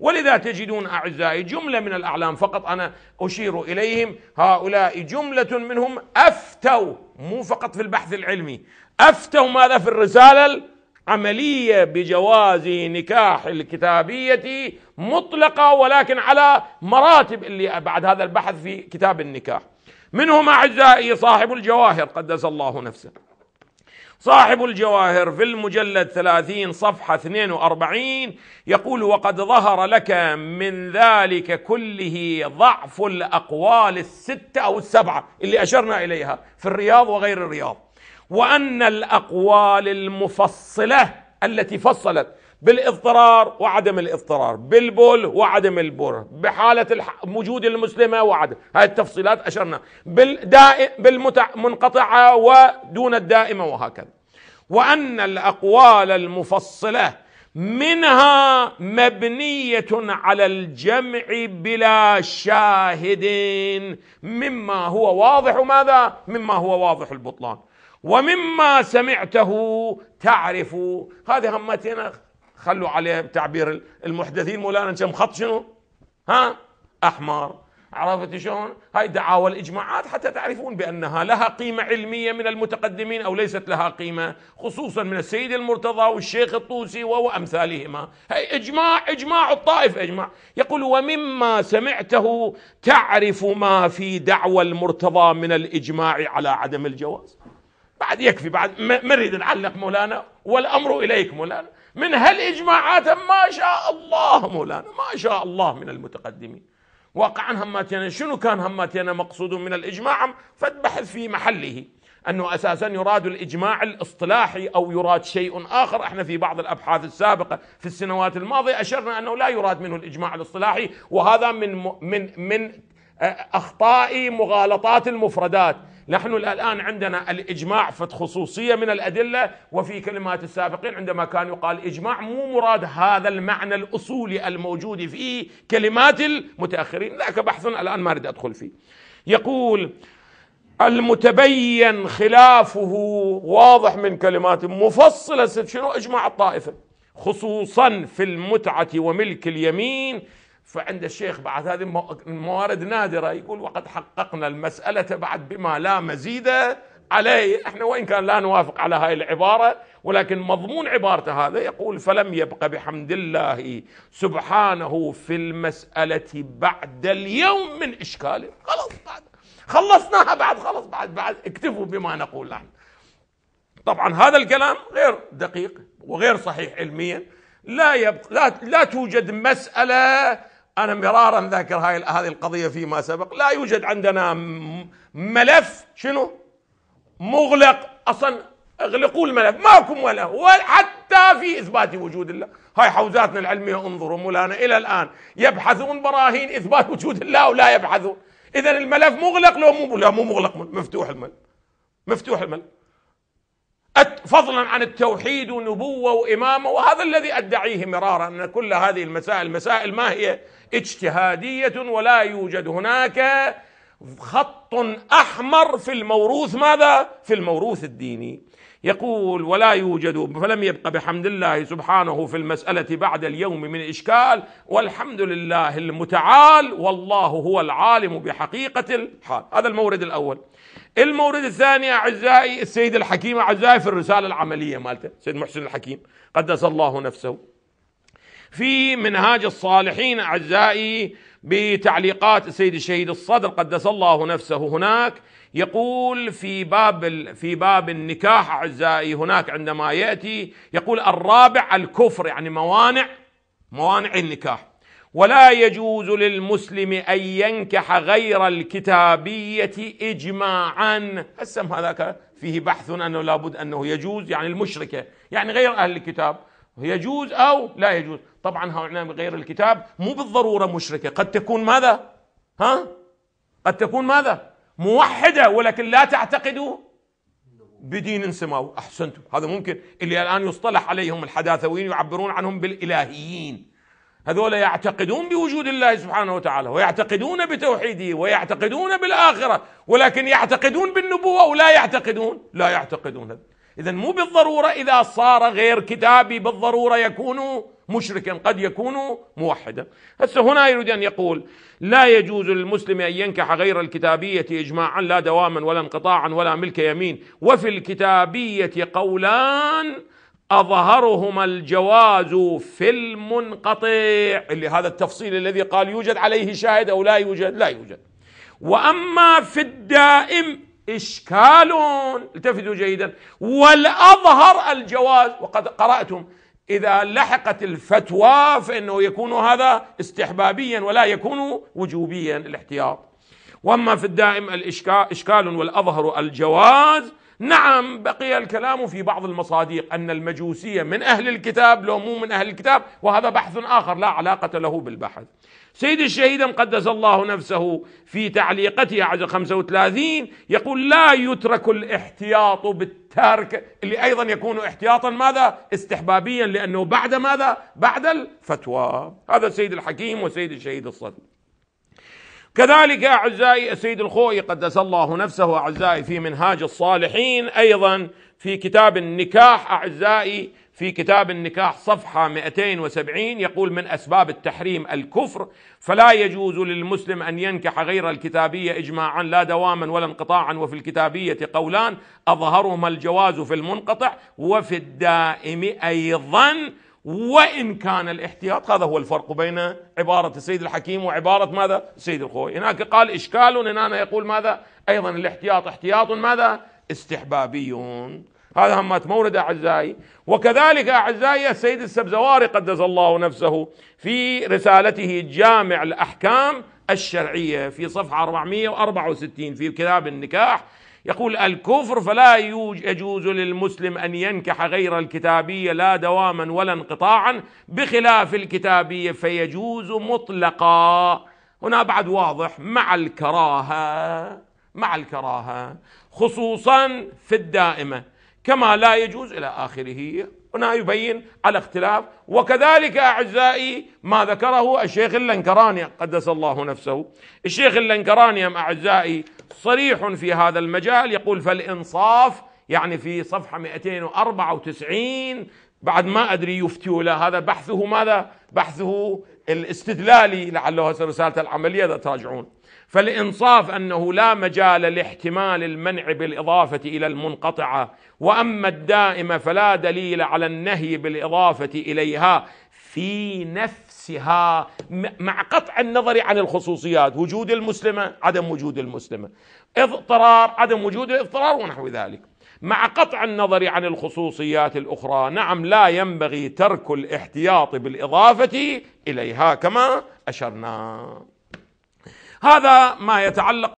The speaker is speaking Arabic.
ولذا تجدون أعزائي جملة من الأعلام فقط أنا أشير إليهم هؤلاء جملة منهم أفتوا مو فقط في البحث العلمي أفتوا ماذا في الرسالة عملية بجواز نكاح الكتابية مطلقة ولكن على مراتب اللي بعد هذا البحث في كتاب النكاح منهم أعزائي صاحب الجواهر قدس الله نفسه صاحب الجواهر في المجلد 30 صفحة 42 يقول وقد ظهر لك من ذلك كله ضعف الأقوال الستة أو السبعة اللي أشرنا إليها في الرياض وغير الرياض وأن الأقوال المفصلة التي فصلت بالاضطرار وعدم الاضطرار بالبول وعدم البر بحالة وجود المسلمة وعدم هذه التفصيلات أشرنا بالدائم بالمنقطعة ودون الدائمة وهكذا وان الاقوال المفصله منها مبنيه على الجمع بلا شاهد مما هو واضح ماذا مما هو واضح البطلان ومما سمعته تعرف هذه همتنا خلوا عليه تعبير المحدثين مولانا كم خط شنو ها احمر عرفت شلون؟ هاي دعاوى الاجماعات حتى تعرفون بانها لها قيمه علميه من المتقدمين او ليست لها قيمه خصوصا من السيد المرتضى والشيخ الطوسي وامثالهما، هي اجماع اجماع الطائف اجماع، يقول ومما سمعته تعرف ما في دعوى المرتضى من الاجماع على عدم الجواز. بعد يكفي بعد ما نريد نعلق مولانا والامر اليك مولانا، من هالاجماعات ما شاء الله مولانا ما شاء الله من المتقدمين. واقعا هماتينا شنو كان هماتينا مقصود من الإجماع فتبحث في محله أنه أساسا يراد الإجماع الاصطلاحي أو يراد شيء آخر احنا في بعض الأبحاث السابقة في السنوات الماضية أشرنا أنه لا يراد منه الإجماع الاصطلاحي وهذا من من من آه، أخطاء مغالطات المفردات نحن الآن عندنا الإجماع في خصوصية من الأدلة وفي كلمات السابقين عندما كان يقال إجماع مو مراد هذا المعنى الأصولي الموجود في كلمات المتأخرين ذاك بحث الآن ما أريد أدخل فيه يقول المتبين خلافه واضح من كلمات مفصلة شنو إجماع الطائفة خصوصا في المتعة وملك اليمين فعند الشيخ بعد هذه الموارد نادرة يقول وقد حققنا المسألة بعد بما لا مزيد عليه احنا وإن كان لا نوافق على هاي العبارة ولكن مضمون عبارته هذا يقول فلم يبق بحمد الله سبحانه في المسألة بعد اليوم من إشكال خلص بعد خلصناها بعد خلص بعد بعد اكتفوا بما نقول نحن طبعا هذا الكلام غير دقيق وغير صحيح علميا لا يبقى لا, لا توجد مسألة أنا مرارا ذاكر هاي هذه القضية فيما سبق لا يوجد عندنا ملف شنو مغلق أصلا اغلقوا الملف ماكم ولا ولا حتى في إثبات وجود الله هاي حوزاتنا العلمية انظروا مولانا إلى الآن يبحثون براهين إثبات وجود الله ولا يبحثون إذا الملف مغلق لو مو لا مو مغلق مفتوح الملف مفتوح الملف فضلا عن التوحيد ونبوة وإمامة وهذا الذي أدعيه مرارا أن كل هذه المسائل مسائل ما هي اجتهادية ولا يوجد هناك خط أحمر في الموروث ماذا؟ في الموروث الديني يقول ولا يوجد فلم يبق بحمد الله سبحانه في المسألة بعد اليوم من إشكال والحمد لله المتعال والله هو العالم بحقيقة الحال هذا المورد الأول المورد الثاني أعزائي السيد الحكيم أعزائي في الرسالة العملية مالته سيد محسن الحكيم قدس الله نفسه في منهاج الصالحين أعزائي بتعليقات السيد الشهيد الصدر قدس الله نفسه هناك يقول في باب في باب النكاح اعزائي هناك عندما ياتي يقول الرابع الكفر يعني موانع موانع النكاح ولا يجوز للمسلم ان ينكح غير الكتابيه اجماعا هسه هذاك فيه بحث انه لابد انه يجوز يعني المشركه يعني غير اهل الكتاب يجوز أو لا يجوز طبعا هؤلاء غير الكتاب مو بالضرورة مشركة قد تكون ماذا ها قد تكون ماذا موحدة ولكن لا تعتقدوا بدين سماوي أحسنتم هذا ممكن اللي الآن يصطلح عليهم الحداثويين يعبرون عنهم بالإلهيين هذول يعتقدون بوجود الله سبحانه وتعالى ويعتقدون بتوحيده ويعتقدون بالآخرة ولكن يعتقدون بالنبوة ولا يعتقدون لا يعتقدون هذا إذا مو بالضرورة إذا صار غير كتابي بالضرورة يكون مشركا قد يكون موحدا هسه هنا يريد أن يقول لا يجوز للمسلم أن ينكح غير الكتابية إجماعا لا دواما ولا انقطاعا ولا ملك يمين وفي الكتابية قولان أظهرهما الجواز في المنقطع اللي هذا التفصيل الذي قال يوجد عليه شاهد أو لا يوجد لا يوجد وأما في الدائم إشكال التفتوا جيدا والأظهر الجواز وقد قرأتم إذا لحقت الفتوى فإنه يكون هذا استحبابيا ولا يكون وجوبيا الاحتياط وأما في الدائم الإشكال إشكال والأظهر الجواز نعم بقي الكلام في بعض المصادق أن المجوسية من أهل الكتاب لو مو من أهل الكتاب وهذا بحث آخر لا علاقة له بالبحث سيد الشهيد قدس الله نفسه في تعليقته على 35 يقول لا يترك الاحتياط بالترك اللي أيضا يكون احتياطا ماذا استحبابيا لأنه بعد ماذا بعد الفتوى هذا السيد الحكيم وسيد الشهيد الصدر كذلك أعزائي السيد الخوئي قدس الله نفسه أعزائي في منهاج الصالحين أيضا في كتاب النكاح أعزائي في كتاب النكاح صفحة 270 يقول من أسباب التحريم الكفر فلا يجوز للمسلم أن ينكح غير الكتابية إجماعا لا دواما ولا انقطاعا وفي الكتابية قولان أظهرهما الجواز في المنقطع وفي الدائم أيضا وإن كان الاحتياط هذا هو الفرق بين عبارة السيد الحكيم وعبارة ماذا السيد الخوي هناك قال إشكال هنا يقول ماذا أيضا الاحتياط احتياط ماذا استحبابي هذا همات مورد أعزائي وكذلك أعزائي السيد السبزواري قدس الله نفسه في رسالته جامع الأحكام الشرعية في صفحة 464 في كتاب النكاح يقول الكفر فلا يجوز للمسلم أن ينكح غير الكتابية لا دواما ولا انقطاعا بخلاف الكتابية فيجوز مطلقا هنا بعد واضح مع الكراهة مع الكراهة خصوصا في الدائمة كما لا يجوز إلى آخره هنا يبين على اختلاف وكذلك أعزائي ما ذكره الشيخ اللنكراني قدس الله نفسه الشيخ اللنكراني أعزائي صريح في هذا المجال يقول فالإنصاف يعني في صفحة 294 بعد ما أدري يفتي ولا هذا بحثه ماذا بحثه الاستدلالي لعله رسالة العملية إذا تراجعون فالانصاف انه لا مجال لاحتمال المنع بالاضافه الى المنقطعه واما الدائمه فلا دليل على النهي بالاضافه اليها في نفسها مع قطع النظر عن الخصوصيات وجود المسلمه عدم وجود المسلمه اضطرار عدم وجود الاضطرار ونحو ذلك مع قطع النظر عن الخصوصيات الاخرى نعم لا ينبغي ترك الاحتياط بالاضافه اليها كما اشرنا هذا ما يتعلق